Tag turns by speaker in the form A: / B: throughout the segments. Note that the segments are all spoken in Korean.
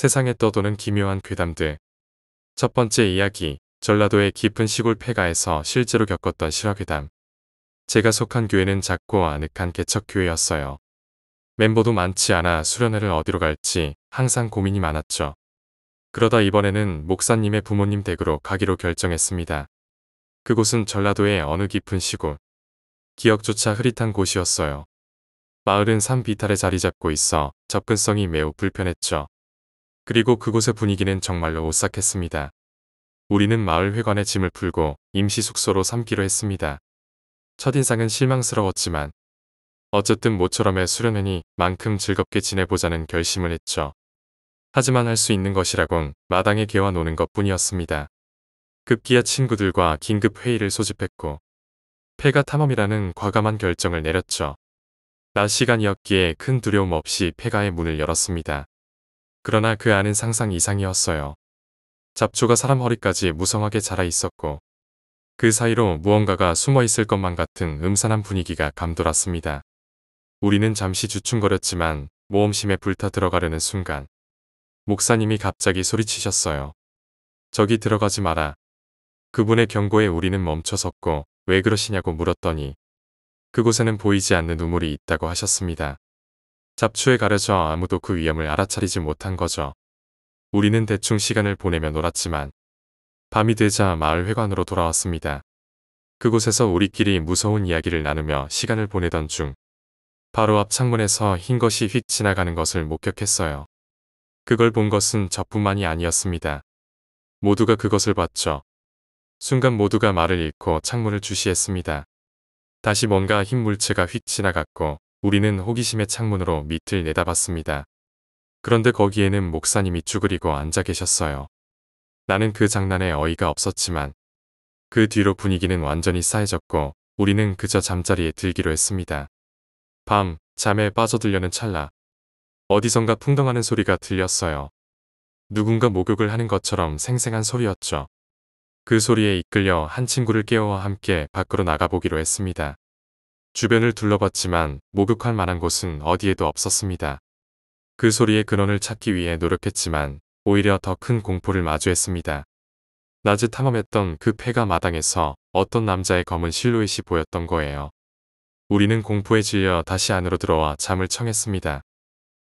A: 세상에 떠도는 기묘한 괴담들. 첫 번째 이야기, 전라도의 깊은 시골 폐가에서 실제로 겪었던 실화괴담. 제가 속한 교회는 작고 아늑한 개척교회였어요. 멤버도 많지 않아 수련회를 어디로 갈지 항상 고민이 많았죠. 그러다 이번에는 목사님의 부모님 댁으로 가기로 결정했습니다. 그곳은 전라도의 어느 깊은 시골. 기억조차 흐릿한 곳이었어요. 마을은 산비탈에 자리 잡고 있어 접근성이 매우 불편했죠. 그리고 그곳의 분위기는 정말로 오싹했습니다. 우리는 마을 회관의 짐을 풀고 임시 숙소로 삼기로 했습니다. 첫인상은 실망스러웠지만 어쨌든 모처럼의 수련회니 만큼 즐겁게 지내보자는 결심을 했죠. 하지만 할 수 있는 것이라곤 마당에 개와 노는 것뿐이었습니다. 급기야 친구들과 긴급 회의를 소집했고 폐가 탐험이라는 과감한 결정을 내렸죠. 낮 시간이었기에 큰 두려움 없이 폐가의 문을 열었습니다. 그러나 그 안은 상상 이상이었어요. 잡초가 사람 허리까지 무성하게 자라 있었고 그 사이로 무언가가 숨어 있을 것만 같은 음산한 분위기가 감돌았습니다. 우리는 잠시 주춤거렸지만 모험심에 불타 들어가려는 순간 목사님이 갑자기 소리치셨어요. 저기 들어가지 마라. 그분의 경고에 우리는 멈춰섰고 왜 그러시냐고 물었더니 그곳에는 보이지 않는 우물이 있다고 하셨습니다. 잡초에 가려져 아무도 그 위험을 알아차리지 못한 거죠. 우리는 대충 시간을 보내며 놀았지만 밤이 되자 마을 회관으로 돌아왔습니다. 그곳에서 우리끼리 무서운 이야기를 나누며 시간을 보내던 중 바로 앞 창문에서 흰 것이 휙 지나가는 것을 목격했어요. 그걸 본 것은 저뿐만이 아니었습니다. 모두가 그것을 봤죠. 순간 모두가 말을 잃고 창문을 주시했습니다. 다시 뭔가 흰 물체가 휙 지나갔고 우리는 호기심의 창문으로 밑을 내다봤습니다. 그런데 거기에는 목사님이 쭈그리고 앉아 계셨어요. 나는 그 장난에 어이가 없었지만 그 뒤로 분위기는 완전히 싸해졌고 우리는 그저 잠자리에 들기로 했습니다. 밤, 잠에 빠져들려는 찰나 어디선가 풍덩하는 소리가 들렸어요. 누군가 목욕을 하는 것처럼 생생한 소리였죠. 그 소리에 이끌려 한 친구를 깨워와 함께 밖으로 나가보기로 했습니다. 주변을 둘러봤지만 목욕할 만한 곳은 어디에도 없었습니다. 그 소리의 근원을 찾기 위해 노력했지만 오히려 더 큰 공포를 마주했습니다. 낮에 탐험했던 그 폐가 마당에서 어떤 남자의 검은 실루엣이 보였던 거예요. 우리는 공포에 질려 다시 안으로 들어와 잠을 청했습니다.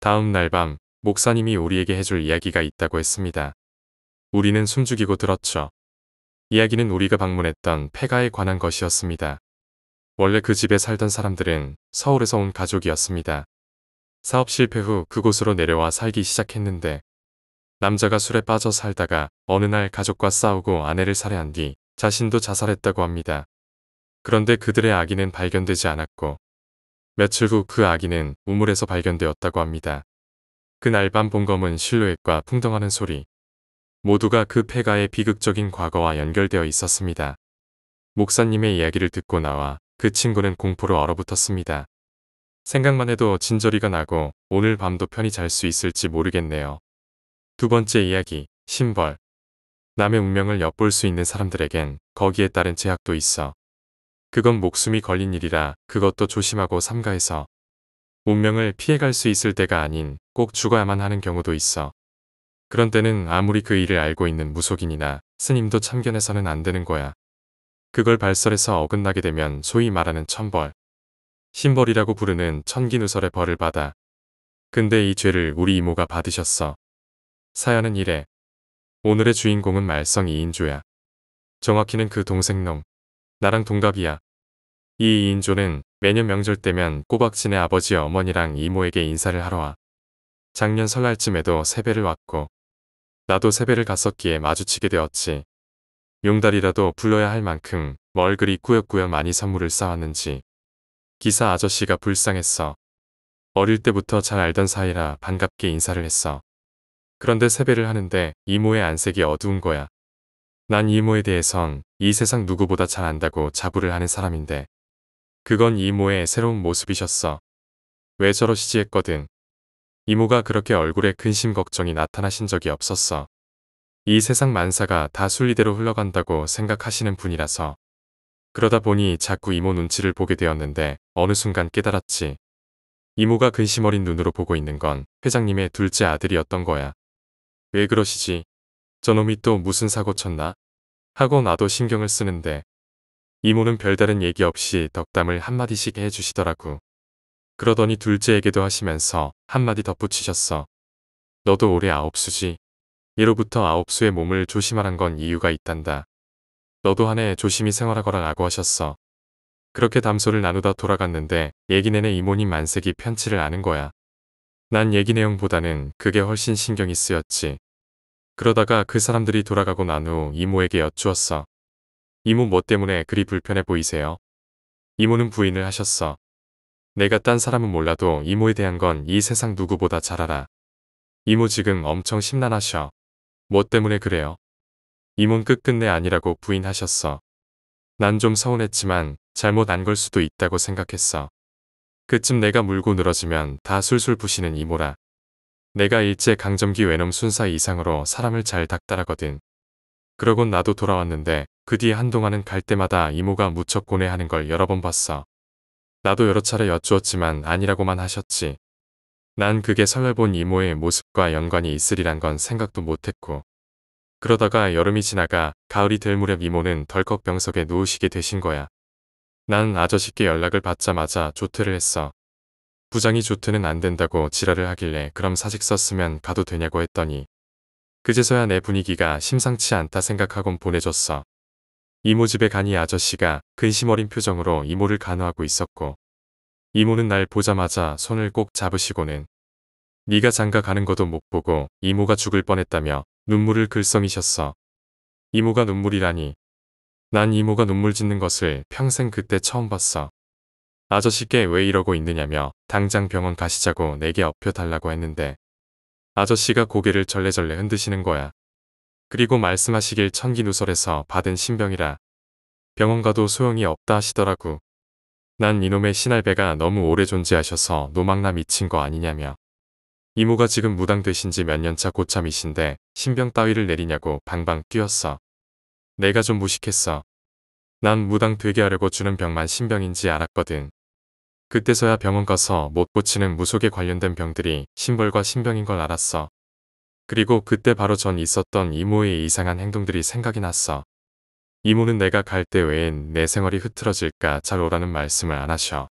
A: 다음 날 밤 목사님이 우리에게 해줄 이야기가 있다고 했습니다. 우리는 숨죽이고 들었죠. 이야기는 우리가 방문했던 폐가에 관한 것이었습니다. 원래 그 집에 살던 사람들은 서울에서 온 가족이었습니다. 사업 실패 후 그곳으로 내려와 살기 시작했는데 남자가 술에 빠져 살다가 어느 날 가족과 싸우고 아내를 살해한 뒤 자신도 자살했다고 합니다. 그런데 그들의 아기는 발견되지 않았고 며칠 후 그 아기는 우물에서 발견되었다고 합니다. 그날 밤 봉검은 실루엣과 풍덩하는 소리 모두가 그 폐가의 비극적인 과거와 연결되어 있었습니다. 목사님의 이야기를 듣고 나와 그 친구는 공포로 얼어붙었습니다. 생각만 해도 진저리가 나고 오늘 밤도 편히 잘 수 있을지 모르겠네요. 두 번째 이야기, 심벌. 남의 운명을 엿볼 수 있는 사람들에겐 거기에 따른 제약도 있어. 그건 목숨이 걸린 일이라 그것도 조심하고 삼가해서 운명을 피해갈 수 있을 때가 아닌 꼭 죽어야만 하는 경우도 있어. 그런 때는 아무리 그 일을 알고 있는 무속인이나 스님도 참견해서는 안 되는 거야. 그걸 발설해서 어긋나게 되면 소위 말하는 천벌, 신벌이라고 부르는 천기누설의 벌을 받아. 근데 이 죄를 우리 이모가 받으셨어. 사연은 이래. 오늘의 주인공은 말썽 이인조야 정확히는 그 동생놈. 나랑 동갑이야. 이이인조는 매년 명절 때면 꼬박진의 아버지 어머니랑 이모에게 인사를 하러 와. 작년 설날쯤에도 세배를 왔고 나도 세배를 갔었기에 마주치게 되었지. 용달이라도 불러야 할 만큼 뭘 그리 꾸역꾸역 많이 선물을 쌓았는지 기사 아저씨가 불쌍했어. 어릴 때부터 잘 알던 사이라 반갑게 인사를 했어. 그런데 세배를 하는데 이모의 안색이 어두운 거야. 난 이모에 대해선 이 세상 누구보다 잘 안다고 자부를 하는 사람인데 그건 이모의 새로운 모습이셨어. 왜 저러시지 했거든. 이모가 그렇게 얼굴에 근심 걱정이 나타나신 적이 없었어. 이 세상 만사가 다 순리대로 흘러간다고 생각하시는 분이라서 그러다 보니 자꾸 이모 눈치를 보게 되었는데 어느 순간 깨달았지. 이모가 근심 어린 눈으로 보고 있는 건 회장님의 둘째 아들이었던 거야. 왜 그러시지? 저놈이 또 무슨 사고 쳤나? 하고 나도 신경을 쓰는데 이모는 별다른 얘기 없이 덕담을 한마디씩 해주시더라고. 그러더니 둘째에게도 하시면서 한마디 덧붙이셨어. 너도 올해 아홉 수지. 이로부터 아홉 수의 몸을 조심하란 건 이유가 있단다. 너도 한해 조심히 생활하거라라고 하셨어. 그렇게 담소를 나누다 돌아갔는데 얘기 내내 이모님 만색이 편치를 않은 거야. 난 얘기 내용보다는 그게 훨씬 신경이 쓰였지. 그러다가 그 사람들이 돌아가고 난 후 이모에게 여쭈었어. 이모 뭐 때문에 그리 불편해 보이세요? 이모는 부인을 하셨어. 내가 딴 사람은 몰라도 이모에 대한 건 이 세상 누구보다 잘 알아. 이모 지금 엄청 심란하셔. 뭐 때문에 그래요? 이문 끝끝내 아니라고 부인하셨어. 난 좀 서운했지만 잘못 안 걸 수도 있다고 생각했어. 그쯤 내가 물고 늘어지면 다 술술 부시는 이모라. 내가 일제 강점기 외놈 순사 이상으로 사람을 잘 닥달하거든. 그러곤 나도 돌아왔는데 그 뒤에 한동안은 갈 때마다 이모가 무척 고뇌하는 걸 여러 번 봤어. 나도 여러 차례 여쭈었지만 아니라고만 하셨지. 난 그게 설레본 이모의 모습과 연관이 있으리란 건 생각도 못했고 그러다가 여름이 지나가 가을이 될 무렵 이모는 덜컥 병석에 누우시게 되신 거야. 난 아저씨께 연락을 받자마자 조퇴를 했어. 부장이 조퇴는 안 된다고 지랄을 하길래 그럼 사직 썼으면 가도 되냐고 했더니 그제서야 내 분위기가 심상치 않다 생각하곤 보내줬어. 이모 집에 가니 아저씨가 근심 어린 표정으로 이모를 간호하고 있었고 이모는 날 보자마자 손을 꼭 잡으시고는 네가 장가 가는 것도 못 보고 이모가 죽을 뻔했다며 눈물을 글썽이셨어. 이모가 눈물이라니. 난 이모가 눈물 짓는 것을 평생 그때 처음 봤어. 아저씨께 왜 이러고 있느냐며 당장 병원 가시자고 내게 업혀달라고 했는데 아저씨가 고개를 절레절레 흔드시는 거야. 그리고 말씀하시길 천기누설에서 받은 신병이라 병원 가도 소용이 없다 하시더라고. 난 이놈의 신할배가 너무 오래 존재하셔서 노망나 미친 거 아니냐며 이모가 지금 무당 되신 지 몇 년 차 고참이신데 신병 따위를 내리냐고 방방 뛰었어. 내가 좀 무식했어. 난 무당 되게 하려고 주는 병만 신병인지 알았거든. 그때서야 병원 가서 못 고치는 무속에 관련된 병들이 신벌과 신병인 걸 알았어. 그리고 그때 바로 전 있었던 이모의 이상한 행동들이 생각이 났어. 이모는 내가 갈 때 외엔 내 생활이 흐트러질까 잘 오라는 말씀을 안 하셔.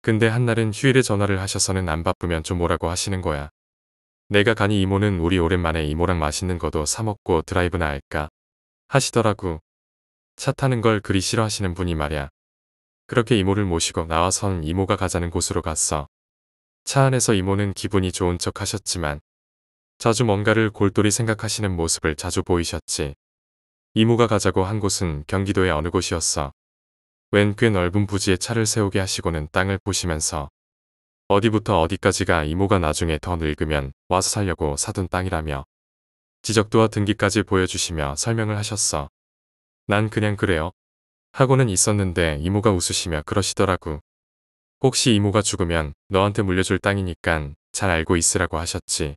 A: 근데 한날은 휴일에 전화를 하셔서는 안 바쁘면 좀 오라고 하시는 거야. 내가 가니 이모는 우리 오랜만에 이모랑 맛있는 거도 사먹고 드라이브나 할까 하시더라고. 차 타는 걸 그리 싫어하시는 분이 말야. 그렇게 이모를 모시고 나와선 이모가 가자는 곳으로 갔어. 차 안에서 이모는 기분이 좋은 척 하셨지만 자주 뭔가를 골똘히 생각하시는 모습을 자주 보이셨지. 이모가 가자고 한 곳은 경기도의 어느 곳이었어. 웬 꽤 넓은 부지에 차를 세우게 하시고는 땅을 보시면서 어디부터 어디까지가 이모가 나중에 더 늙으면 와서 살려고 사둔 땅이라며 지적도와 등기까지 보여주시며 설명을 하셨어. 난 그냥 그래요. 하고는 있었는데 이모가 웃으시며 그러시더라고. 혹시 이모가 죽으면 너한테 물려줄 땅이니깐 잘 알고 있으라고 하셨지.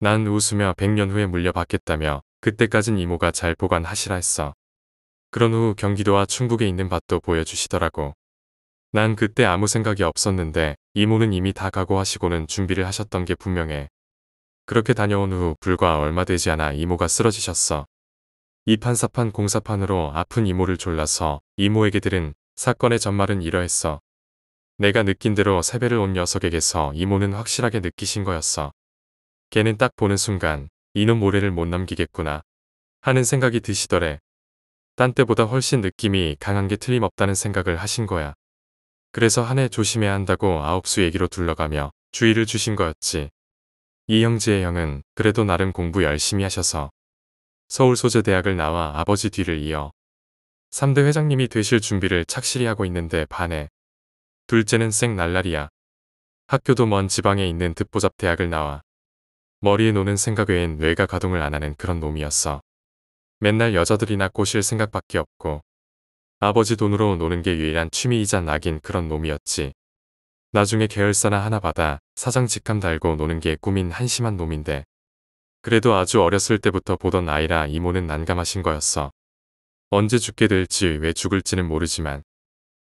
A: 난 웃으며 100년 후에 물려받겠다며 그때까진 이모가 잘 보관하시라 했어. 그런 후 경기도와 충북에 있는 밭도 보여주시더라고. 난 그때 아무 생각이 없었는데 이모는 이미 다 각오하시고는 준비를 하셨던 게 분명해. 그렇게 다녀온 후 불과 얼마 되지 않아 이모가 쓰러지셨어. 이판사판 공사판으로 아픈 이모를 졸라서 이모에게 들은 사건의 전말은 이러했어. 내가 느낀 대로 세배를 온 녀석에게서 이모는 확실하게 느끼신 거였어. 걔는 딱 보는 순간 이놈 모래를못 남기겠구나 하는 생각이 드시더래. 딴 때보다 훨씬 느낌이 강한 게 틀림없다는 생각을 하신 거야. 그래서 한 해 조심해야 한다고 아홉수 얘기로 둘러가며 주의를 주신 거였지. 이 형제의 형은 그래도 나름 공부 열심히 하셔서 서울소재대학을 나와 아버지 뒤를 이어 3대 회장님이 되실 준비를 착실히 하고 있는데 반해 둘째는 생 날라리야. 학교도 먼 지방에 있는 듣보잡 대학을 나와 머리에 노는 생각 외엔 뇌가 가동을 안 하는 그런 놈이었어. 맨날 여자들이나 꼬실 생각밖에 없고 아버지 돈으로 노는 게 유일한 취미이자 낙인 그런 놈이었지. 나중에 계열사나 하나 받아 사장 직함 달고 노는 게 꿈인 한심한 놈인데 그래도 아주 어렸을 때부터 보던 아이라 이모는 난감하신 거였어. 언제 죽게 될지 왜 죽을지는 모르지만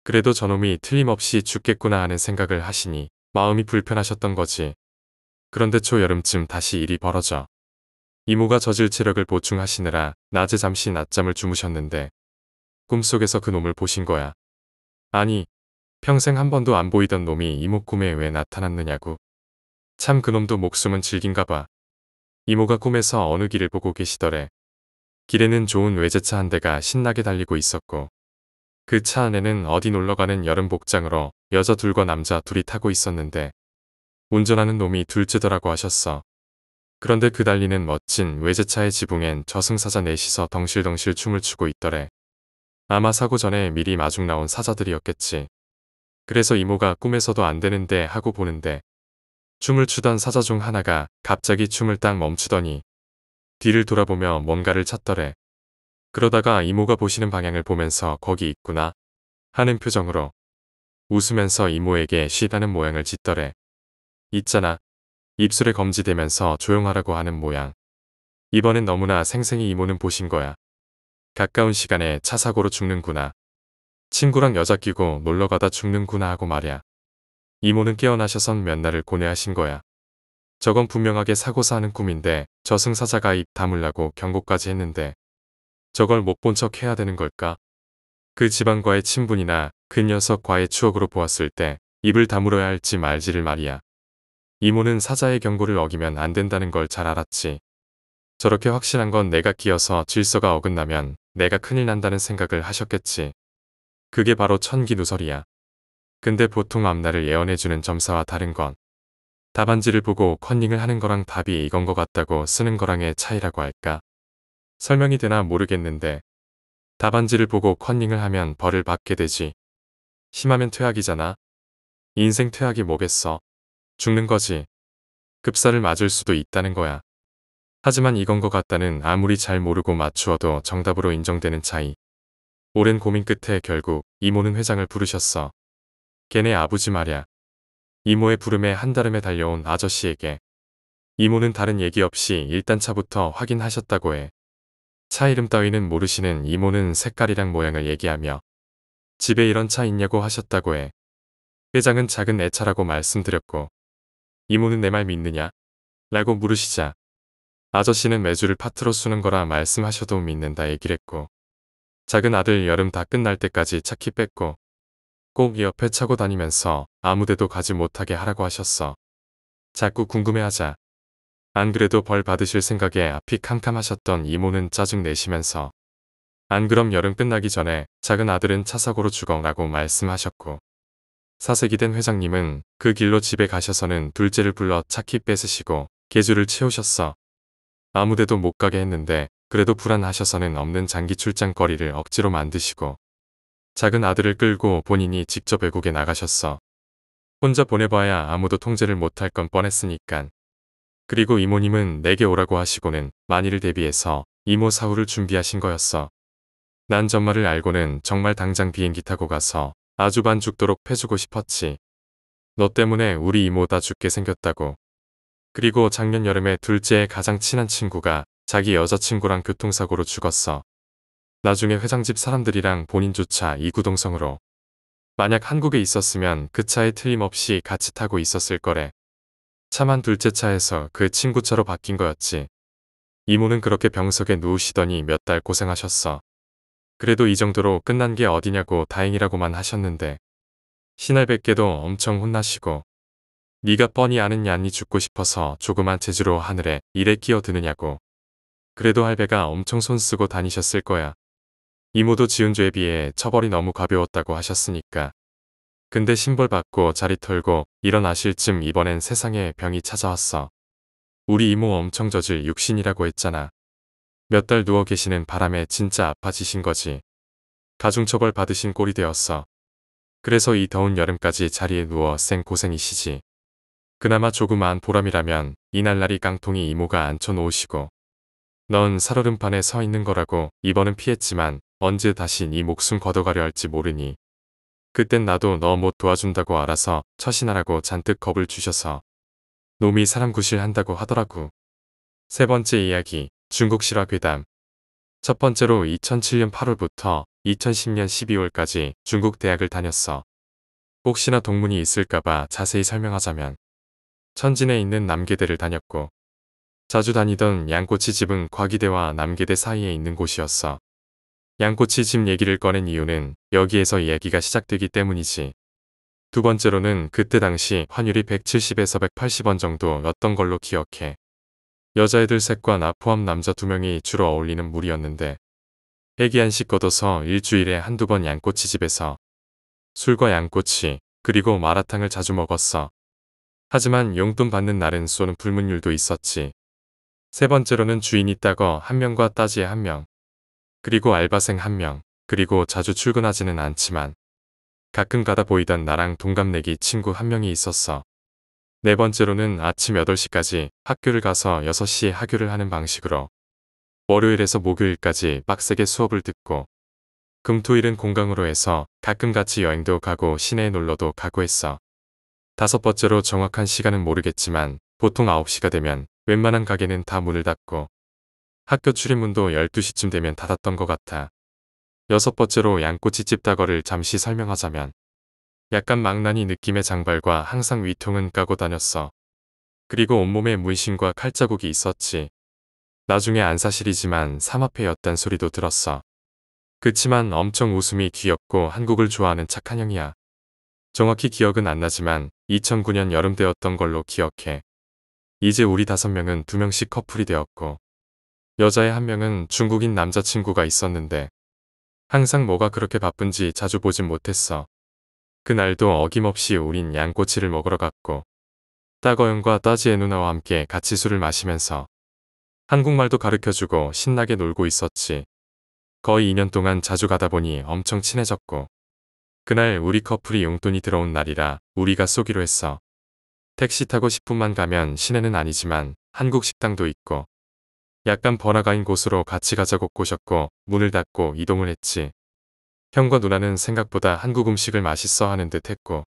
A: 그래도 저놈이 틀림없이 죽겠구나 하는 생각을 하시니 마음이 불편하셨던 거지. 그런데 초여름쯤 다시 일이 벌어져 이모가 저질 체력을 보충하시느라 낮에 잠시 낮잠을 주무셨는데 꿈속에서 그 놈을 보신 거야. 아니 평생 한 번도 안 보이던 놈이 이모 꿈에 왜 나타났느냐고. 참 그놈도 목숨은 질긴가 봐. 이모가 꿈에서 어느 길을 보고 계시더래. 길에는 좋은 외제차 한 대가 신나게 달리고 있었고 그 차 안에는 어디 놀러가는 여름 복장으로 여자 둘과 남자 둘이 타고 있었는데 운전하는 놈이 둘째더라고 하셨어. 그런데 그 달리는 멋진 외제차의 지붕엔 저승사자 넷이서 덩실덩실 춤을 추고 있더래. 아마 사고 전에 미리 마중 나온 사자들이었겠지. 그래서 이모가 꿈에서도 안 되는데 하고 보는데 춤을 추던 사자 중 하나가 갑자기 춤을 딱 멈추더니 뒤를 돌아보며 뭔가를 찾더래. 그러다가 이모가 보시는 방향을 보면서 거기 있구나 하는 표정으로 웃으면서 이모에게 쉬다는 모양을 짓더래. 있잖아. 입술에 검지대면서 조용하라고 하는 모양. 이번엔 너무나 생생히 이모는 보신 거야. 가까운 시간에 차 사고로 죽는구나. 친구랑 여자 끼고 놀러가다 죽는구나 하고 말이야. 이모는 깨어나셔선 몇 날을 고뇌하신 거야. 저건 분명하게 사고사 하는 꿈인데 저승사자가 입 다물라고 경고까지 했는데 저걸 못 본척 해야 되는 걸까? 그 집안과의 친분이나 그 녀석과의 추억으로 보았을 때 입을 다물어야 할지 말지를 말이야. 이모는 사자의 경고를 어기면 안 된다는 걸 잘 알았지. 저렇게 확실한 건 내가 끼어서 질서가 어긋나면 내가 큰일 난다는 생각을 하셨겠지. 그게 바로 천기누설이야. 근데 보통 앞날을 예언해주는 점사와 다른 건 답안지를 보고 컨닝을 하는 거랑 답이 이건 것 같다고 쓰는 거랑의 차이라고 할까. 설명이 되나 모르겠는데 답안지를 보고 컨닝을 하면 벌을 받게 되지. 심하면 퇴학이잖아. 인생 퇴학이 뭐겠어. 죽는 거지. 급사를 맞을 수도 있다는 거야. 하지만 이건 것 같다는 아무리 잘 모르고 맞추어도 정답으로 인정되는 차이. 오랜 고민 끝에 결국 이모는 회장을 부르셨어. 걔네 아버지 말야. 이모의 부름에 한달음에 달려온 아저씨에게. 이모는 다른 얘기 없이 일단 차부터 확인하셨다고 해. 차 이름 따위는 모르시는 이모는 색깔이랑 모양을 얘기하며 집에 이런 차 있냐고 하셨다고 해. 회장은 작은 애차라고 말씀드렸고 이모는 내 말 믿느냐? 라고 물으시자 아저씨는 매주를 파트로 쓰는 거라 말씀하셔도 믿는다 얘기를 했고 작은 아들 여름 다 끝날 때까지 차 키 뺐고 꼭 옆에 차고 다니면서 아무데도 가지 못하게 하라고 하셨어. 자꾸 궁금해하자. 안 그래도 벌 받으실 생각에 앞이 캄캄하셨던 이모는 짜증 내시면서 안 그럼 여름 끝나기 전에 작은 아들은 차 사고로 죽어라고 말씀하셨고 사색이 된 회장님은 그 길로 집에 가셔서는 둘째를 불러 차키 뺏으시고 개주를 채우셨어. 아무데도 못 가게 했는데 그래도 불안하셔서는 없는 장기 출장거리를 억지로 만드시고 작은 아들을 끌고 본인이 직접 외국에 나가셨어. 혼자 보내봐야 아무도 통제를 못할 건 뻔했으니깐. 그리고 이모님은 내게 오라고 하시고는 만일을 대비해서 이모 사후를 준비하신 거였어. 난 전말을 알고는 정말 당장 비행기 타고 가서 아주반 죽도록 패주고 싶었지. 너 때문에 우리 이모 다 죽게 생겼다고. 그리고 작년 여름에 둘째의 가장 친한 친구가 자기 여자친구랑 교통사고로 죽었어. 나중에 회장집 사람들이랑 본인조차 이구동성으로. 만약 한국에 있었으면 그 차에 틀림없이 같이 타고 있었을 거래. 차만 둘째 차에서 그 친구 차로 바뀐 거였지. 이모는 그렇게 병석에 누우시더니 몇 달 고생하셨어. 그래도 이 정도로 끝난 게 어디냐고 다행이라고만 하셨는데 신할백께도 엄청 혼나시고 네가 뻔히 아는 얀이 죽고 싶어서 조그만 제주로 하늘에 일에 끼어드느냐고 그래도 할배가 엄청 손쓰고 다니셨을 거야. 이모도 지은 죄에 비해 처벌이 너무 가벼웠다고 하셨으니까. 근데 심벌 받고 자리 털고 일어나실 쯤 이번엔 세상에 병이 찾아왔어. 우리 이모 엄청 저질 육신이라고 했잖아. 몇달 누워 계시는 바람에 진짜 아파지신 거지. 가중처벌 받으신 꼴이 되었어. 그래서 이 더운 여름까지 자리에 누워 생 고생이시지. 그나마 조그마한 보람이라면 이날날이 깡통이 이모가 앉혀놓으시고 넌 살얼음판에 서 있는 거라고 이번은 피했지만 언제 다시 이 네 목숨 걷어가려 할지 모르니 그땐 나도 너 못 도와준다고 알아서 처신하라고 잔뜩 겁을 주셔서 놈이 사람 구실한다고 하더라고. 세 번째 이야기 중국 실화괴담 첫 번째로 2007년 8월부터 2010년 12월까지 중국 대학을 다녔어. 혹시나 동문이 있을까봐 자세히 설명하자면 천진에 있는 남계대를 다녔고 자주 다니던 양꼬치 집은 과기대와 남계대 사이에 있는 곳이었어. 양꼬치 집 얘기를 꺼낸 이유는 여기에서 이야기가 시작되기 때문이지. 두 번째로는 그때 당시 환율이 170에서 180원 정도였던 걸로 기억해. 여자애들 셋과 나 포함 남자 두 명이 주로 어울리는 무리였는데 팩기 한씩 걷어서 일주일에 한두 번 양꼬치 집에서 술과 양꼬치 그리고 마라탕을 자주 먹었어. 하지만 용돈 받는 날은 쏘는 불문율도 있었지. 세 번째로는 주인이 따거 한 명과 따지에 한 명, 그리고 알바생 한 명, 그리고 자주 출근하지는 않지만 가끔 가다 보이던 나랑 동갑내기 친구 한 명이 있었어. 네 번째로는 아침 8시까지 학교를 가서 6시 학교를 하는 방식으로 월요일에서 목요일까지 빡세게 수업을 듣고 금토일은 공강으로 해서 가끔 같이 여행도 가고 시내에 놀러도 가고 했어. 다섯 번째로 정확한 시간은 모르겠지만 보통 9시가 되면 웬만한 가게는 다 문을 닫고 학교 출입문도 12시쯤 되면 닫았던 것 같아. 여섯 번째로 양꼬치집 다거를 잠시 설명하자면 약간 망나니 느낌의 장발과 항상 위통은 까고 다녔어. 그리고 온몸에 문신과 칼자국이 있었지. 나중에 안사실이지만 삼합회였단 소리도 들었어. 그치만 엄청 웃음이 귀엽고 한국을 좋아하는 착한 형이야. 정확히 기억은 안 나지만 2009년 여름 되었던 걸로 기억해. 이제 우리 다섯 명은 두 명씩 커플이 되었고 여자의 한 명은 중국인 남자친구가 있었는데 항상 뭐가 그렇게 바쁜지 자주 보진 못했어. 그날도 어김없이 우린 양꼬치를 먹으러 갔고 따거영과 따지의 누나와 함께 같이 술을 마시면서 한국말도 가르쳐주고 신나게 놀고 있었지. 거의 2년 동안 자주 가다 보니 엄청 친해졌고 그날 우리 커플이 용돈이 들어온 날이라 우리가 쏘기로 했어. 택시 타고 10분만 가면 시내는 아니지만 한국 식당도 있고 약간 번화가인 곳으로 같이 가자고 꼬셨고 문을 닫고 이동을 했지. 형과 누나는 생각보다 한국 음식을 맛있어 하는 듯 했고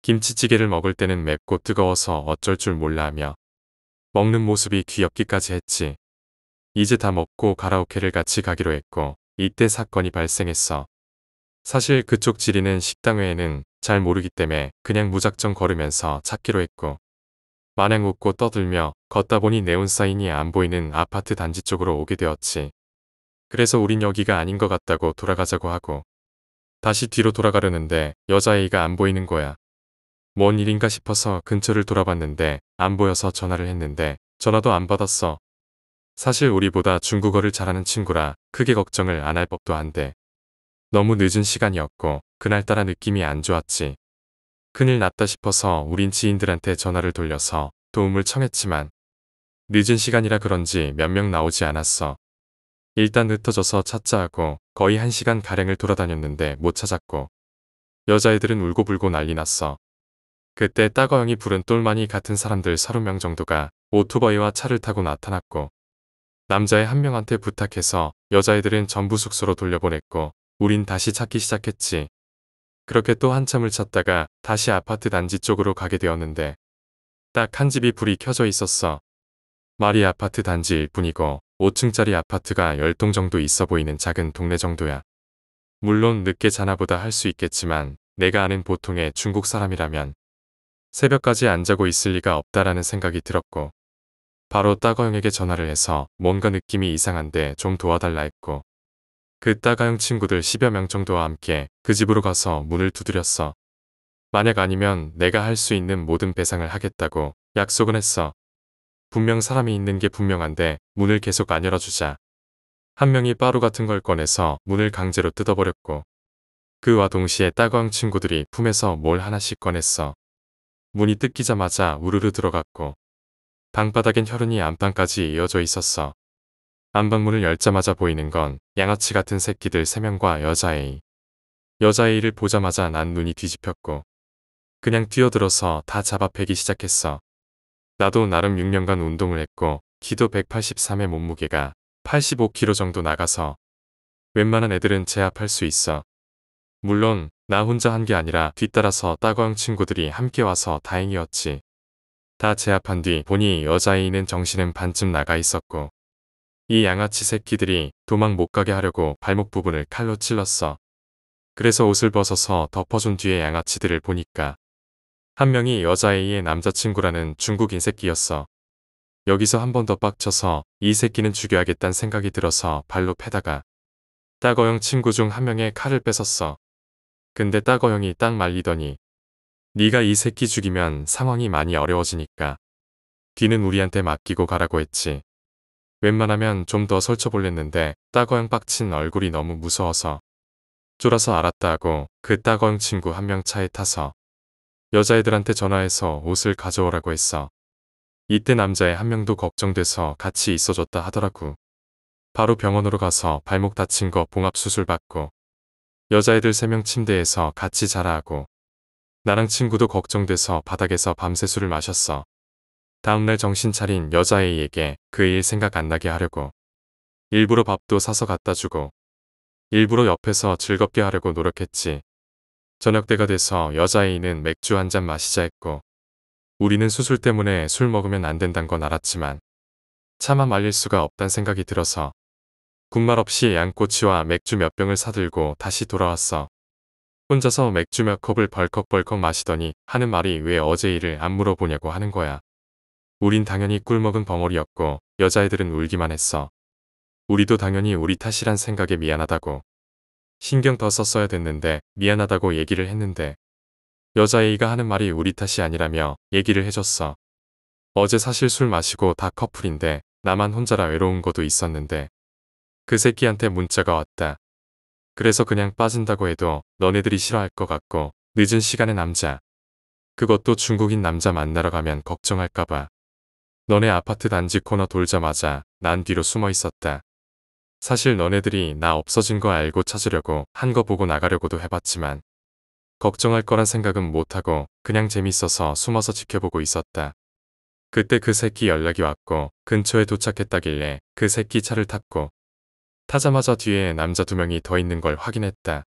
A: 김치찌개를 먹을 때는 맵고 뜨거워서 어쩔 줄 몰라 하며 먹는 모습이 귀엽기까지 했지. 이제 다 먹고 가라오케를 같이 가기로 했고 이때 사건이 발생했어. 사실 그쪽 지리는 식당 외에는 잘 모르기 때문에 그냥 무작정 걸으면서 찾기로 했고 마냥 웃고 떠들며 걷다 보니 네온사인이 안 보이는 아파트 단지 쪽으로 오게 되었지. 그래서 우린 여기가 아닌 것 같다고 돌아가자고 하고 다시 뒤로 돌아가려는데 여자아이가 안 보이는 거야. 뭔 일인가 싶어서 근처를 돌아봤는데 안 보여서 전화를 했는데 전화도 안 받았어. 사실 우리보다 중국어를 잘하는 친구라 크게 걱정을 안 할 법도 한데 너무 늦은 시간이었고 그날따라 느낌이 안 좋았지. 큰일 났다 싶어서 우린 지인들한테 전화를 돌려서 도움을 청했지만 늦은 시간이라 그런지 몇 명 나오지 않았어. 일단 흩어져서 찾자 하고 거의 한 시간 가량을 돌아다녔는데 못 찾았고 여자애들은 울고불고 난리 났어. 그때 따거형이 부른 똘마니 같은 사람들 서른 명 정도가 오토바이와 차를 타고 나타났고 남자의한 명한테 부탁해서 여자애들은 전부 숙소로 돌려보냈고 우린 다시 찾기 시작했지. 그렇게 또 한참을 찾다가 다시 아파트 단지 쪽으로 가게 되었는데 딱 한 집이 불이 켜져 있었어. 말이 아파트 단지일 뿐이고 5층짜리 아파트가 10동 정도 있어 보이는 작은 동네 정도야. 물론 늦게 자나보다 할 수 있겠지만 내가 아는 보통의 중국 사람이라면 새벽까지 안 자고 있을 리가 없다라는 생각이 들었고 바로 따가영에게 전화를 해서 뭔가 느낌이 이상한데 좀 도와달라 했고 그따가영 친구들 10여 명 정도와 함께 그 집으로 가서 문을 두드렸어. 만약 아니면 내가 할 수 있는 모든 배상을 하겠다고 약속은 했어. 분명 사람이 있는 게 분명한데 문을 계속 안 열어주자. 한 명이 빠루 같은 걸 꺼내서 문을 강제로 뜯어버렸고 그와 동시에 따광 친구들이 품에서 뭘 하나씩 꺼냈어. 문이 뜯기자마자 우르르 들어갔고 방바닥엔 혈흔이 안방까지 이어져 있었어. 안방문을 열자마자 보이는 건 양아치 같은 새끼들 3명과 여자애. 여자애를 보자마자 난 눈이 뒤집혔고 그냥 뛰어들어서 다 잡아패기 시작했어. 나도 나름 6년간 운동을 했고 키도 183에 몸무게가 85kg 정도 나가서 웬만한 애들은 제압할 수 있어. 물론 나 혼자 한 게 아니라 뒤따라서 따광 친구들이 함께 와서 다행이었지. 다 제압한 뒤 보니 여자아이는 정신은 반쯤 나가 있었고 이 양아치 새끼들이 도망 못 가게 하려고 발목 부분을 칼로 찔렀어. 그래서 옷을 벗어서 덮어준 뒤에 양아치들을 보니까 한 명이 여자아이의 남자친구라는 중국인 새끼였어. 여기서 한 번 더 빡쳐서 이 새끼는 죽여야겠단 생각이 들어서 발로 패다가 따거형 친구 중 한 명의 칼을 뺏었어. 근데 따거형이 딱 말리더니 네가 이 새끼 죽이면 상황이 많이 어려워지니까 뒤는 우리한테 맡기고 가라고 했지. 웬만하면 좀 더 설쳐볼랬는데 따거형 빡친 얼굴이 너무 무서워서 쫄아서 알았다 하고 그 따거형 친구 한 명 차에 타서 여자애들한테 전화해서 옷을 가져오라고 했어. 이때 남자애 한 명도 걱정돼서 같이 있어줬다 하더라고. 바로 병원으로 가서 발목 다친 거 봉합수술 받고 여자애들 세 명 침대에서 같이 자라 하고 나랑 친구도 걱정돼서 바닥에서 밤새 술을 마셨어. 다음날 정신 차린 여자애에게 그 일 생각 안 나게 하려고 일부러 밥도 사서 갖다 주고 일부러 옆에서 즐겁게 하려고 노력했지. 저녁때가 돼서 여자아이는 맥주 한 잔 마시자 했고 우리는 수술 때문에 술 먹으면 안 된단 건 알았지만 차마 말릴 수가 없단 생각이 들어서 군말 없이 양꼬치와 맥주 몇 병을 사들고 다시 돌아왔어. 혼자서 맥주 몇 컵을 벌컥벌컥 마시더니 하는 말이 왜 어제 일을 안 물어보냐고 하는 거야. 우린 당연히 꿀먹은 벙어리였고 여자애들은 울기만 했어. 우리도 당연히 우리 탓이란 생각에 미안하다고 신경 더 썼어야 됐는데 미안하다고 얘기를 했는데 여자애가 하는 말이 우리 탓이 아니라며 얘기를 해줬어. 어제 사실 술 마시고 다 커플인데 나만 혼자라 외로운 것도 있었는데 그 새끼한테 문자가 왔다. 그래서 그냥 빠진다고 해도 너네들이 싫어할 것 같고 늦은 시간에 남자. 그것도 중국인 남자 만나러 가면 걱정할까봐. 너네 아파트 단지 코너 돌자마자 난 뒤로 숨어 있었다. 사실 너네들이 나 없어진 거 알고 찾으려고 한 거 보고 나가려고도 해봤지만 걱정할 거란 생각은 못하고 그냥 재밌어서 숨어서 지켜보고 있었다. 그때 그 새끼 연락이 왔고 근처에 도착했다길래 그 새끼 차를 탔고 타자마자 뒤에 남자 두 명이 더 있는 걸 확인했다.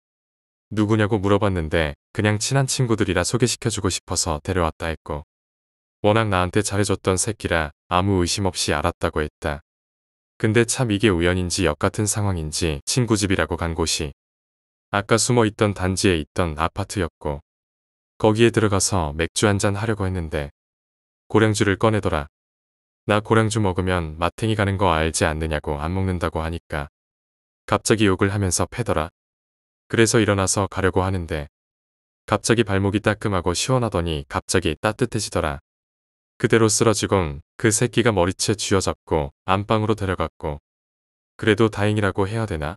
A: 누구냐고 물어봤는데 그냥 친한 친구들이라 소개시켜주고 싶어서 데려왔다 했고 워낙 나한테 잘해줬던 새끼라 아무 의심 없이 알았다고 했다. 근데 참 이게 우연인지 역같은 상황인지 친구 집이라고 간 곳이 아까 숨어있던 단지에 있던 아파트였고 거기에 들어가서 맥주 한잔 하려고 했는데 고량주를 꺼내더라. 나 고량주 먹으면 마탱이 가는 거 알지 않느냐고 안 먹는다고 하니까 갑자기 욕을 하면서 패더라. 그래서 일어나서 가려고 하는데 갑자기 발목이 따끔하고 시원하더니 갑자기 따뜻해지더라. 그대로 쓰러지곤 그 새끼가 머리채 쥐어잡고 안방으로 데려갔고 그래도 다행이라고 해야 되나?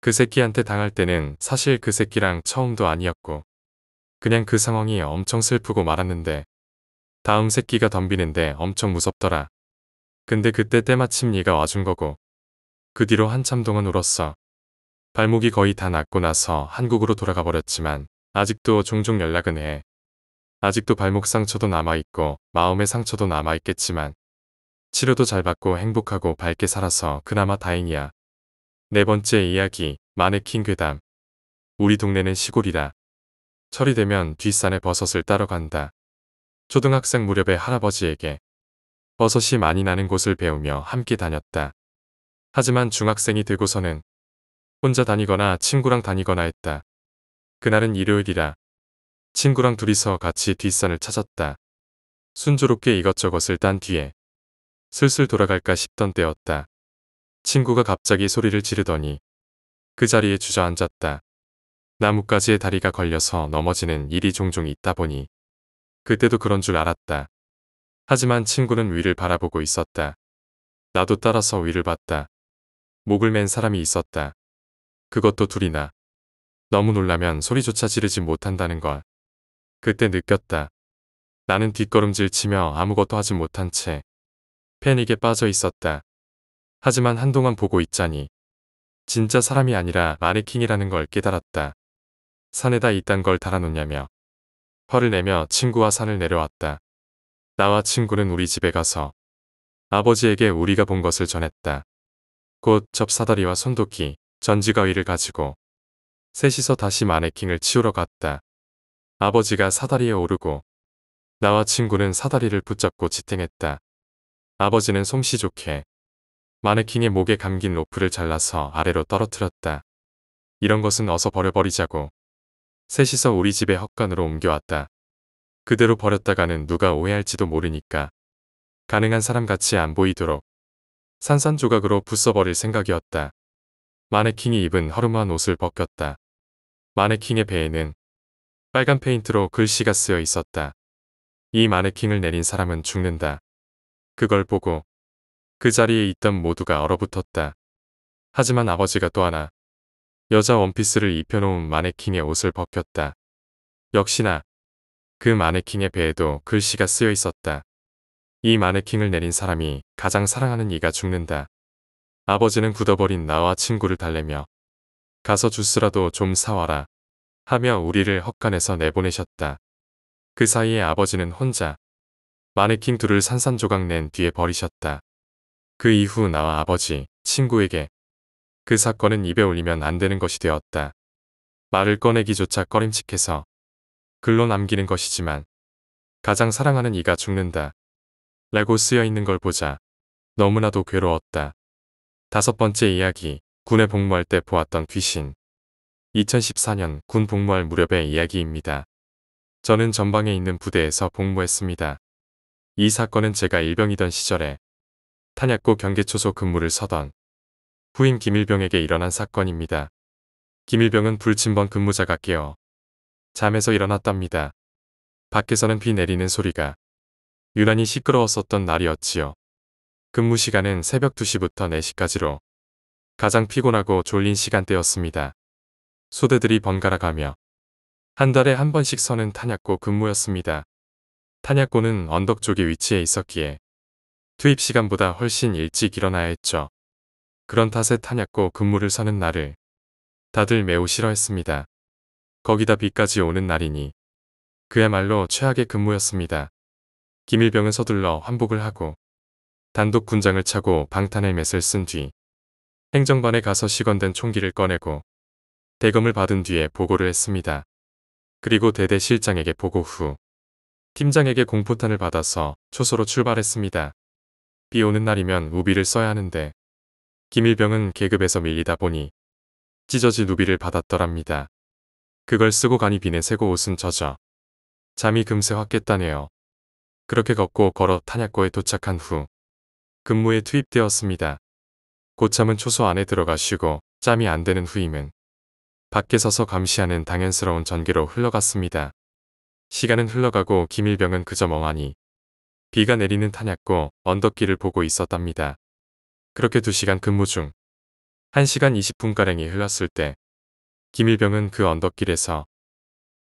A: 그 새끼한테 당할 때는 사실 그 새끼랑 처음도 아니었고 그냥 그 상황이 엄청 슬프고 말았는데 다음 새끼가 덤비는데 엄청 무섭더라. 근데 그때 때마침 네가 와준 거고 그 뒤로 한참 동안 울었어. 발목이 거의 다 낫고 나서 한국으로 돌아가 버렸지만 아직도 종종 연락은 해. 아직도 발목 상처도 남아있고 마음의 상처도 남아있겠지만 치료도 잘 받고 행복하고 밝게 살아서 그나마 다행이야. 네 번째 이야기 마네킹 괴담 우리 동네는 시골이라 철이 되면 뒷산에 버섯을 따러 간다. 초등학생 무렵에 할아버지에게 버섯이 많이 나는 곳을 배우며 함께 다녔다. 하지만 중학생이 되고서는 혼자 다니거나 친구랑 다니거나 했다. 그날은 일요일이라 친구랑 둘이서 같이 뒷산을 찾았다. 순조롭게 이것저것을 딴 뒤에 슬슬 돌아갈까 싶던 때였다. 친구가 갑자기 소리를 지르더니 그 자리에 주저앉았다. 나뭇가지에 다리가 걸려서 넘어지는 일이 종종 있다 보니 그때도 그런 줄 알았다. 하지만 친구는 위를 바라보고 있었다. 나도 따라서 위를 봤다. 목을 맨 사람이 있었다. 그것도 둘이나. 너무 놀라면 소리조차 지르지 못한다는 걸. 그때 느꼈다. 나는 뒷걸음질 치며 아무것도 하지 못한 채 패닉에 빠져 있었다. 하지만 한동안 보고 있자니 진짜 사람이 아니라 마네킹이라는 걸 깨달았다. 산에다 이딴 걸 달아놓냐며 화를 내며 친구와 산을 내려왔다. 나와 친구는 우리 집에 가서 아버지에게 우리가 본 것을 전했다. 곧 접사다리와 손도끼, 전지가위를 가지고 셋이서 다시 마네킹을 치우러 갔다. 아버지가 사다리에 오르고 나와 친구는 사다리를 붙잡고 지탱했다. 아버지는 솜씨 좋게 마네킹의 목에 감긴 로프를 잘라서 아래로 떨어뜨렸다. 이런 것은 어서 버려버리자고. 셋이서 우리 집의 헛간으로 옮겨왔다. 그대로 버렸다가는 누가 오해할지도 모르니까. 가능한 사람같이 안 보이도록 산산조각으로 부숴버릴 생각이었다. 마네킹이 입은 허름한 옷을 벗겼다. 마네킹의 배에는 빨간 페인트로 글씨가 쓰여 있었다. 이 마네킹을 내린 사람은 죽는다. 그걸 보고 그 자리에 있던 모두가 얼어붙었다. 하지만 아버지가 또 하나 여자 원피스를 입혀놓은 마네킹의 옷을 벗겼다. 역시나 그 마네킹의 배에도 글씨가 쓰여 있었다. 이 마네킹을 내린 사람이 가장 사랑하는 이가 죽는다. 아버지는 굳어버린 나와 친구를 달래며 가서 주스라도 좀 사와라 하며 우리를 헛간에서 내보내셨다. 그 사이에 아버지는 혼자 마네킹 둘을 산산조각 낸 뒤에 버리셨다. 그 이후 나와 아버지, 친구에게 그 사건은 입에 올리면 안 되는 것이 되었다. 말을 꺼내기조차 꺼림칙해서 글로 남기는 것이지만 가장 사랑하는 이가 죽는다. 라고 쓰여 있는 걸 보자 너무나도 괴로웠다. 다섯 번째 이야기, 군에 복무할 때 보았던 귀신. 2014년 군 복무할 무렵의 이야기입니다. 저는 전방에 있는 부대에서 복무했습니다. 이 사건은 제가 일병이던 시절에 탄약고 경계초소 근무를 서던 후임 김일병에게 일어난 사건입니다. 김일병은 불침번 근무자가 깨어 잠에서 일어났답니다. 밖에서는 비 내리는 소리가 유난히 시끄러웠었던 날이었지요. 근무 시간은 새벽 2시부터 4시까지로 가장 피곤하고 졸린 시간대였습니다. 소대들이 번갈아 가며 한 달에 한 번씩 서는 탄약고 근무였습니다. 탄약고는 언덕 쪽에 위치해 있었기에 투입 시간보다 훨씬 일찍 일어나야 했죠. 그런 탓에 탄약고 근무를 서는 날을 다들 매우 싫어했습니다. 거기다 비까지 오는 날이니 그야말로 최악의 근무였습니다. 김일병은 서둘러 환복을 하고 단독 군장을 차고 방탄헬맷을쓴 뒤 행정반에 가서 시건된 총기를 꺼내고 대검을 받은 뒤에 보고를 했습니다. 그리고 대대 실장에게 보고 후 팀장에게 공포탄을 받아서 초소로 출발했습니다. 비 오는 날이면 우비를 써야 하는데 김일병은 계급에서 밀리다 보니 찢어진 우비를 받았더랍니다. 그걸 쓰고 가니 비는 새고 옷은 젖어 잠이 금세 확 깼다네요. 그렇게 걷고 걸어 탄약고에 도착한 후 근무에 투입되었습니다. 고참은 초소 안에 들어가 쉬고 짬이 안 되는 후임은 밖에 서서 감시하는 당연스러운 전개로 흘러갔습니다. 시간은 흘러가고 김일병은 그저 멍하니 비가 내리는 탄약고 언덕길을 보고 있었답니다. 그렇게 두시간 근무 중 1시간 20분가량이 흘렀을 때 김일병은 그 언덕길에서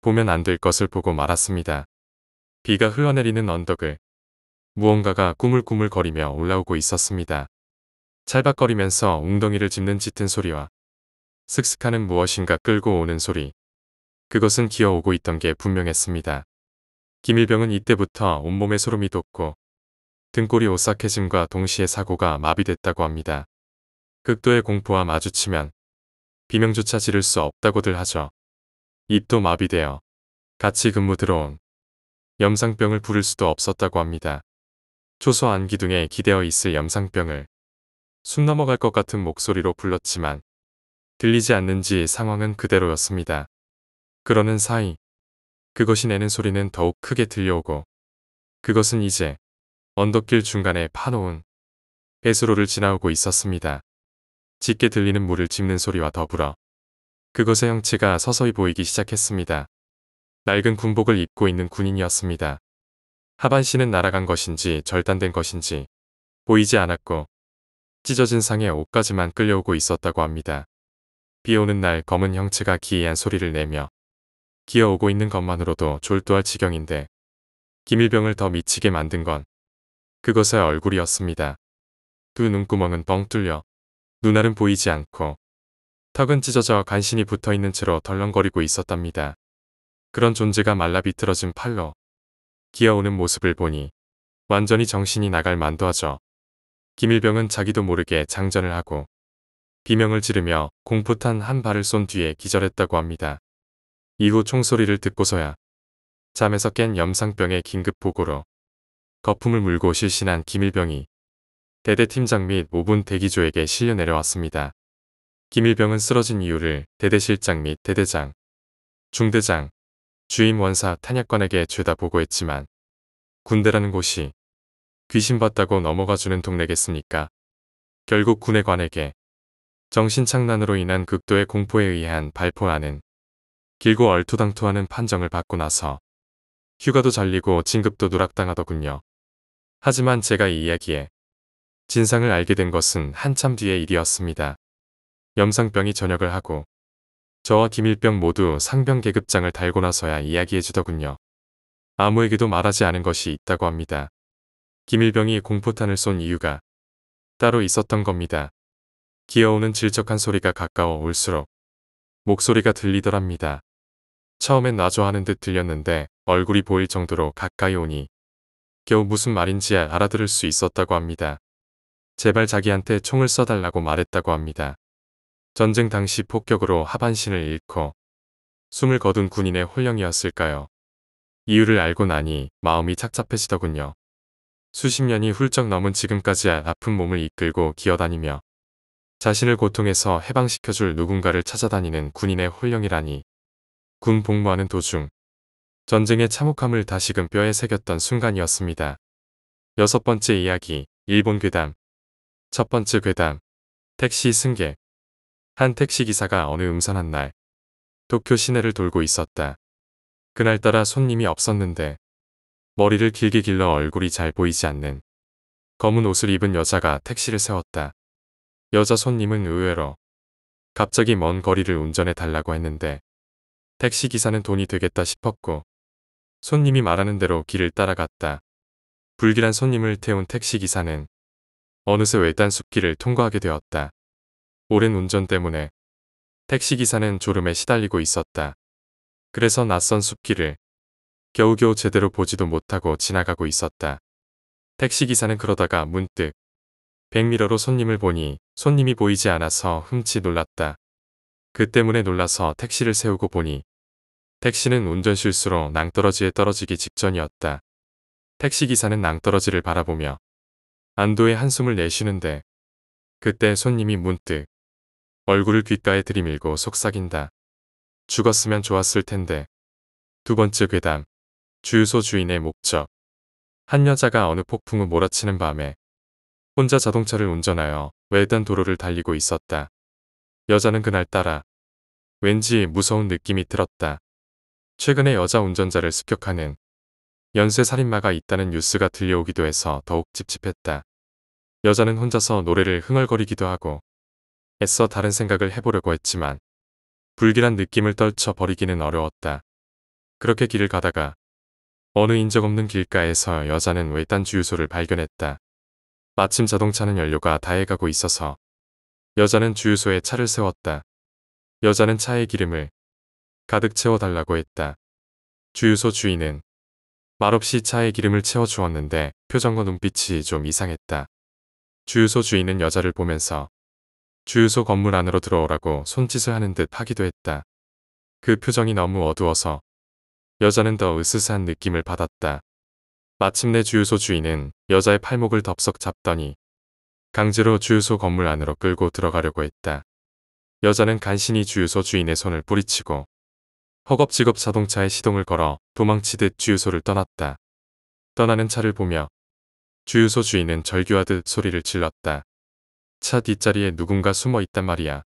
A: 보면 안 될 것을 보고 말았습니다. 비가 흘러내리는 언덕을 무언가가 꾸물꾸물거리며 올라오고 있었습니다. 찰박거리면서 웅덩이를 짚는 짙은 소리와 슥슥하는 무엇인가 끌고 오는 소리. 그것은 기어오고 있던 게 분명했습니다. 김일병은 이때부터 온몸에 소름이 돋고 등골이 오싹해짐과 동시에 사고가 마비됐다고 합니다. 극도의 공포와 마주치면 비명조차 지를 수 없다고들 하죠. 입도 마비되어 같이 근무 들어온 염상병을 부를 수도 없었다고 합니다. 초소 안기둥에 기대어 있을 염상병을 숨 넘어갈 것 같은 목소리로 불렀지만 들리지 않는지 상황은 그대로였습니다. 그러는 사이 그것이 내는 소리는 더욱 크게 들려오고 그것은 이제 언덕길 중간에 파놓은 배수로를 지나오고 있었습니다. 짙게 들리는 물을 집는 소리와 더불어 그것의 형체가 서서히 보이기 시작했습니다. 낡은 군복을 입고 있는 군인이었습니다. 하반신은 날아간 것인지 절단된 것인지 보이지 않았고 찢어진 상에 옷까지만 끌려오고 있었다고 합니다. 비 오는 날 검은 형체가 기이한 소리를 내며 기어오고 있는 것만으로도 졸도할 지경인데 김일병을 더 미치게 만든 건 그것의 얼굴이었습니다. 두 눈구멍은 뻥 뚫려 눈알은 보이지 않고 턱은 찢어져 간신히 붙어있는 채로 덜렁거리고 있었답니다. 그런 존재가 말라 비틀어진 팔로 기어오는 모습을 보니 완전히 정신이 나갈 만도 하죠. 김일병은 자기도 모르게 장전을 하고 비명을 지르며 공포탄 한 발을 쏜 뒤에 기절했다고 합니다. 이후 총소리를 듣고서야 잠에서 깬 염상병의 긴급 보고로 거품을 물고 실신한 김일병이 대대팀장 및 5분 대기조에게 실려 내려왔습니다. 김일병은 쓰러진 이유를 대대실장 및 대대장, 중대장, 주임 원사 탄약관에게 죄다 보고했지만 군대라는 곳이 귀신봤다고 넘어가주는 동네겠습니까? 결국 군의관에게 정신착란으로 인한 극도의 공포에 의한 발포하는 길고 얼토당토하는 판정을 받고 나서 휴가도 잘리고 진급도 누락당하더군요. 하지만 제가 이 이야기에 진상을 알게 된 것은 한참 뒤의 일이었습니다. 염상병이 전역을 하고 저와 김일병 모두 상병 계급장을 달고 나서야 이야기해 주더군요. 아무에게도 말하지 않은 것이 있다고 합니다. 김일병이 공포탄을 쏜 이유가 따로 있었던 겁니다. 기어오는 질적한 소리가 가까워 올수록 목소리가 들리더랍니다. 처음엔 나조하는 듯 들렸는데 얼굴이 보일 정도로 가까이 오니 겨우 무슨 말인지 알아들을 수 있었다고 합니다. 제발 자기한테 총을 써달라고 말했다고 합니다. 전쟁 당시 폭격으로 하반신을 잃고 숨을 거둔 군인의 혼령이었을까요. 이유를 알고 나니 마음이 착잡해지더군요. 수십 년이 훌쩍 넘은 지금까지 아픈 몸을 이끌고 기어다니며 자신을 고통에서 해방시켜줄 누군가를 찾아다니는 군인의 홀령이라니. 군 복무하는 도중 전쟁의 참혹함을 다시금 뼈에 새겼던 순간이었습니다. 여섯 번째 이야기 일본 괴담 첫 번째 괴담 택시 승객 한 택시기사가 어느 음산한 날 도쿄 시내를 돌고 있었다. 그날따라 손님이 없었는데 머리를 길게 길러 얼굴이 잘 보이지 않는 검은 옷을 입은 여자가 택시를 세웠다. 여자 손님은 의외로 갑자기 먼 거리를 운전해 달라고 했는데 택시기사는 돈이 되겠다 싶었고 손님이 말하는 대로 길을 따라갔다. 불길한 손님을 태운 택시기사는 어느새 외딴 숲길을 통과하게 되었다. 오랜 운전 때문에 택시기사는 졸음에 시달리고 있었다. 그래서 낯선 숲길을 겨우겨우 제대로 보지도 못하고 지나가고 있었다. 택시기사는 그러다가 문득 백미러로 손님을 보니 손님이 보이지 않아서 흠칫 놀랐다. 그 때문에 놀라서 택시를 세우고 보니 택시는 운전 실수로 낭떠러지에 떨어지기 직전이었다. 택시기사는 낭떠러지를 바라보며 안도의 한숨을 내쉬는데 그때 손님이 문득 얼굴을 귓가에 들이밀고 속삭인다. 죽었으면 좋았을 텐데. 두 번째 괴담. 주유소 주인의 목적. 한 여자가 어느 폭풍을 몰아치는 밤에 혼자 자동차를 운전하여 외딴 도로를 달리고 있었다. 여자는 그날 따라 왠지 무서운 느낌이 들었다. 최근에 여자 운전자를 습격하는 연쇄 살인마가 있다는 뉴스가 들려오기도 해서 더욱 찝찝했다. 여자는 혼자서 노래를 흥얼거리기도 하고 애써 다른 생각을 해보려고 했지만 불길한 느낌을 떨쳐버리기는 어려웠다. 그렇게 길을 가다가 어느 인적 없는 길가에서 여자는 외딴 주유소를 발견했다. 마침 자동차는 연료가 다해가고 있어서 여자는 주유소에 차를 세웠다. 여자는 차에 기름을 가득 채워달라고 했다. 주유소 주인은 말없이 차에 기름을 채워주었는데 표정과 눈빛이 좀 이상했다. 주유소 주인은 여자를 보면서 주유소 건물 안으로 들어오라고 손짓을 하는 듯 하기도 했다. 그 표정이 너무 어두워서 여자는 더 으스스한 느낌을 받았다. 마침내 주유소 주인은 여자의 팔목을 덥석 잡더니 강제로 주유소 건물 안으로 끌고 들어가려고 했다. 여자는 간신히 주유소 주인의 손을 뿌리치고 허겁지겁 자동차에 시동을 걸어 도망치듯 주유소를 떠났다. 떠나는 차를 보며 주유소 주인은 절규하듯 소리를 질렀다. 차 뒷자리에 누군가 숨어 있단 말이야.